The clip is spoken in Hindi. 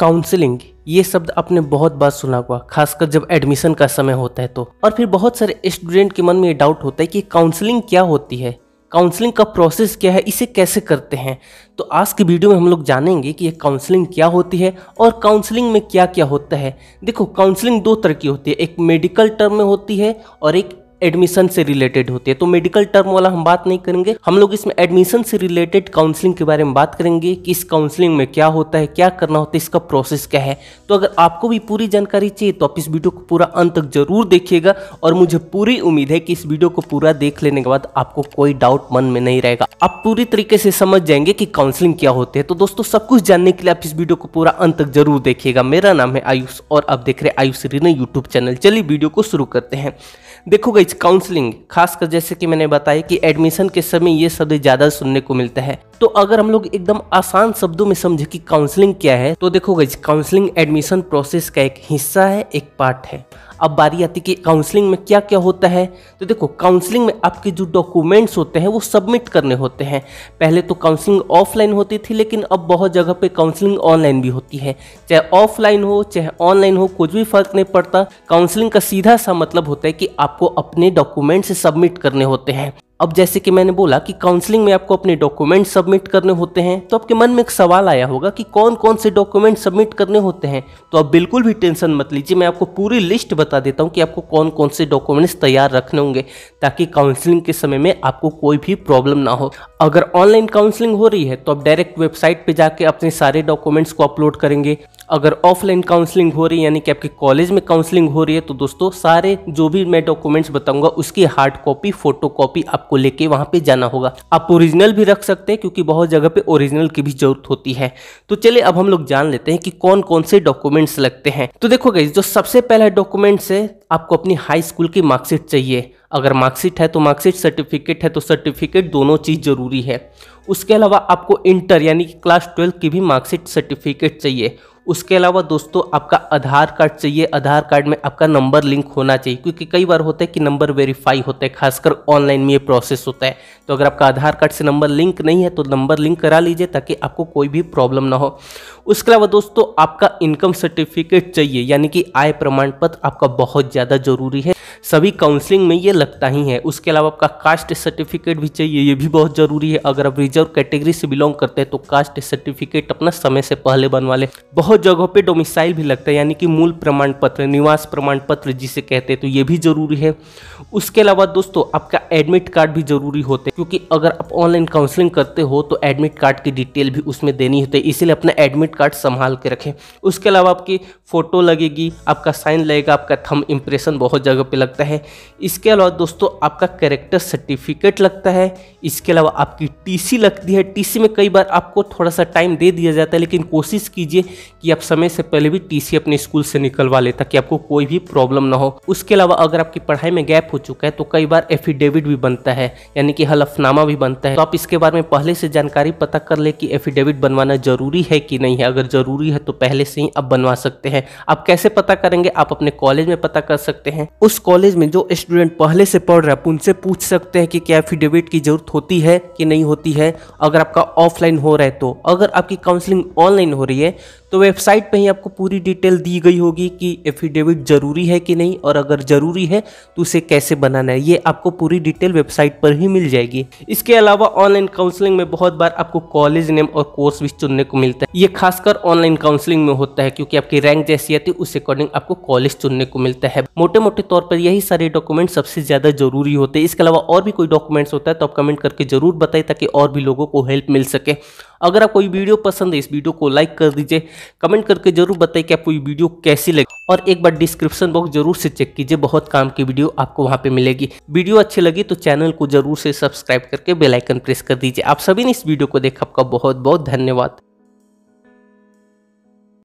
काउंसलिंग ये शब्द आपने बहुत बार सुना हुआ खासकर जब एडमिशन का समय होता है तो और फिर बहुत सारे स्टूडेंट के मन में ये डाउट होता है कि काउंसलिंग क्या होती है काउंसलिंग का प्रोसेस क्या है इसे कैसे करते हैं तो आज की वीडियो में हम लोग जानेंगे कि ये काउंसलिंग क्या होती है और काउंसलिंग में क्या क्या होता है देखो काउंसलिंग दो तरह की होती है एक मेडिकल टर्म में होती है और एक एडमिशन से रिलेटेड होती है तो मेडिकल टर्म वाला हम बात नहीं करेंगे हम लोग इसमें एडमिशन से रिलेटेड काउंसलिंग के बारे में बात करेंगे कि इस काउंसलिंग में क्या होता है क्या करना होता है इसका प्रोसेस क्या है तो अगर आपको भी पूरी जानकारी चाहिए तो आप इस वीडियो को पूरा अंत तक जरूर देखिएगा और मुझे पूरी उम्मीद है कि इस वीडियो को पूरा देख लेने के बाद आपको कोई डाउट मन में नहीं रहेगा आप पूरी तरीके से समझ जाएंगे कि काउंसलिंग क्या होते हैं तो दोस्तों सब कुछ जानने के लिए आप इस वीडियो को पूरा अंत तक जरूर देखिएगा मेरा नाम है आयुष और आप देख रहे आयुष रीना यूट्यूब चैनल चलिए वीडियो को शुरू करते हैं देखो गई इज काउंसलिंग खासकर जैसे कि मैंने बताया कि एडमिशन के समय ये शब्द ज्यादा सुनने को मिलता है तो अगर हम लोग एकदम आसान शब्दों में समझे कि काउंसलिंग क्या है तो देखो गई काउंसलिंग एडमिशन प्रोसेस का एक हिस्सा है एक पार्ट है अब बारी आती कि काउंसलिंग में क्या क्या होता है तो देखो काउंसलिंग में आपके जो डॉक्यूमेंट्स होते हैं वो सबमिट करने होते हैं पहले तो काउंसलिंग ऑफलाइन होती थी लेकिन अब बहुत जगह पे काउंसलिंग ऑनलाइन भी होती है चाहे ऑफलाइन हो चाहे ऑनलाइन हो कुछ भी फर्क नहीं पड़ता काउंसलिंग का सीधा सा मतलब होता है कि आपको अपने डॉक्यूमेंट्स सबमिट करने होते हैं अब जैसे कि मैंने बोला कि काउंसलिंग में आपको अपने डॉक्यूमेंट सबमिट करने होते हैं तो आपके मन में एक सवाल आया होगा कि कौन कौन से डॉक्यूमेंट सबमिट करने होते हैं तो आप बिल्कुल भी टेंशन मत लीजिए मैं आपको पूरी लिस्ट बता देता हूँ कि आपको कौन कौन से डॉक्यूमेंट्स तैयार रखने होंगे ताकि काउंसलिंग के समय में आपको कोई भी प्रॉब्लम ना हो अगर ऑनलाइन काउंसलिंग हो रही है तो आप डायरेक्ट वेबसाइट पर जाकर अपने सारे डॉक्यूमेंट्स को अपलोड करेंगे अगर ऑफलाइन काउंसलिंग हो रही है यानी कि आपके कॉलेज में काउंसलिंग हो रही है तो दोस्तों सारे जो भी मैं डॉक्यूमेंट्स बताऊंगा उसकी हार्ड कॉपी फोटो कॉपी आप आपको लेके वहाँ पे जाना होगा आप ओरिजिनल भी रख सकते हैं क्योंकि बहुत जगह पे ओरिजिनल की भी जरूरत होती है तो चलिए अब हम लोग जान लेते हैं कि कौन कौन से डॉक्यूमेंट्स लगते हैं तो देखो गई जो सबसे पहला डॉक्यूमेंट्स है आपको अपनी हाई स्कूल की मार्कशीट चाहिए अगर मार्कशीट है तो मार्कशीट सर्टिफिकेट है तो सर्टिफिकेट दोनों चीज़ ज़रूरी है उसके अलावा आपको इंटर यानी कि क्लास ट्वेल्थ की भी मार्कशीट सर्टिफिकेट चाहिए उसके अलावा दोस्तों आपका आधार कार्ड चाहिए आधार कार्ड में आपका नंबर लिंक होना चाहिए क्योंकि कई बार होता है कि नंबर वेरीफाई होता है खासकर ऑनलाइन में ये प्रोसेस होता है तो अगर आपका आधार कार्ड से नंबर लिंक नहीं है तो नंबर लिंक करा लीजिए ताकि आपको कोई भी प्रॉब्लम ना हो उसके अलावा दोस्तों आपका इनकम सर्टिफिकेट चाहिए यानी कि आय प्रमाण पत्र आपका बहुत ज़्यादा ज़रूरी है सभी काउंसलिंग में ये लगता ही है उसके अलावा आपका कास्ट सर्टिफिकेट भी चाहिए ये भी बहुत ज़रूरी है अगर आप रिजर्व कैटेगरी से बिलोंग करते हैं तो कास्ट सर्टिफिकेट अपना समय से पहले बनवा लें बहुत जगहों पर डोमिसाइल भी लगता है यानी कि मूल प्रमाण पत्र निवास प्रमाण पत्र जिसे कहते हैं तो ये भी ज़रूरी है उसके अलावा दोस्तों आपका एडमिट कार्ड भी ज़रूरी होते हैं क्योंकि अगर आप ऑनलाइन काउंसलिंग करते हो तो एडमिट कार्ड की डिटेल भी उसमें देनी होती है इसीलिए अपना एडमिट कार्ड संभाल के रखें उसके अलावा आपकी फ़ोटो लगेगी आपका साइन लगेगा आपका थम इम्प्रेशन बहुत जगह पर लग लगता है इसके अलावा दोस्तों आपका करेक्टर सर्टिफिकेट लगता है इसके अलावा आपकी टीसी लगती है टीसी में कई बार आपको थोड़ा सा टाइम दे दिया जाता है लेकिन कोशिश कीजिए कि आप समय से पहले भी टीसी अपने स्कूल से निकलवा लें ताकि आपको कोई भी प्रॉब्लम ना हो उसके अलावा अगर आपकी पढ़ाई में गैप हो चुका है तो कई बार एफिडेविट भी बनता है यानी कि हलफनामा भी बनता है तो आप इसके बारे में पहले से जानकारी पता कर ले कि एफिडेविट बनवाना जरूरी है कि नहीं है अगर जरूरी है तो पहले से ही आप बनवा सकते हैं आप कैसे पता करेंगे आप अपने कॉलेज में पता कर सकते हैं उस कॉलेज कॉलेज में जो स्टूडेंट पहले से पढ़ रहे हैं उनसे पूछ सकते हैं कि क्या एफिडेविट की ज़रूरत होती है कि नहीं होती है अगर आपका ऑफलाइन हो रहा है तो अगर आपकी काउंसलिंग ऑनलाइन हो रही है तो वेबसाइट पे ही आपको पूरी डिटेल दी गई होगी कि एफिडेविट ज़रूरी है कि नहीं और अगर ज़रूरी है तो उसे कैसे बनाना है ये आपको पूरी डिटेल वेबसाइट पर ही मिल जाएगी इसके अलावा ऑनलाइन काउंसलिंग में बहुत बार आपको कॉलेज नेम और कोर्स भी चुनने को मिलता है ये खासकर ऑनलाइन काउंसलिंग में होता है क्योंकि आपकी रैंक जैसी आती है उस अकॉर्डिंग आपको कॉलेज चुनने को मिलता है मोटे मोटे तौर पर यही सारे डॉक्यूमेंट सबसे ज़्यादा जरूरी होते हैं इसके अलावा और भी कोई डॉक्यूमेंट्स होता है तो आप कमेंट करके जरूर बताए ताकि और भी लोगों को हेल्प मिल सके अगर आपको वीडियो पसंद है इस वीडियो को लाइक कर दीजिए कमेंट करके जरूर बताइए कि आपको ये वीडियो कैसी लगी और एक बार डिस्क्रिप्शन बॉक्स जरूर से चेक कीजिए बहुत काम की वीडियो आपको वहाँ पे मिलेगी वीडियो अच्छी लगी तो चैनल को जरूर से सब्सक्राइब करके बेलाइकन प्रेस कर दीजिए आप सभी ने इस वीडियो को देखा आपका बहुत बहुत धन्यवाद